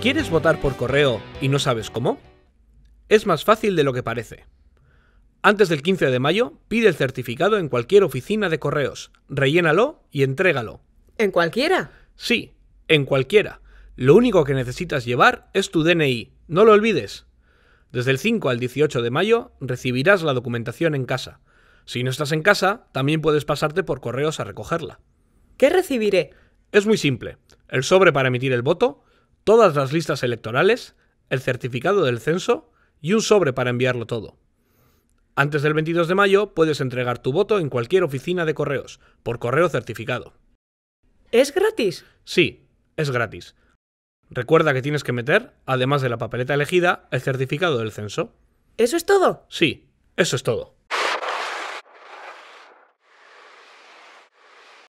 ¿Quieres votar por correo y no sabes cómo? Es más fácil de lo que parece. Antes del 15 de mayo, pide el certificado en cualquier oficina de correos, rellénalo y entrégalo. ¿En cualquiera? Sí, en cualquiera. Lo único que necesitas llevar es tu DNI, no lo olvides. Desde el 5 al 18 de mayo recibirás la documentación en casa. Si no estás en casa, también puedes pasarte por correos a recogerla. ¿Qué recibiré? Es muy simple. El sobre para emitir el voto, todas las listas electorales, el certificado del censo y un sobre para enviarlo todo. Antes del 22 de mayo puedes entregar tu voto en cualquier oficina de correos, por correo certificado. ¿Es gratis? Sí, es gratis. Recuerda que tienes que meter, además de la papeleta elegida, el certificado del censo. ¿Eso es todo? Sí, eso es todo.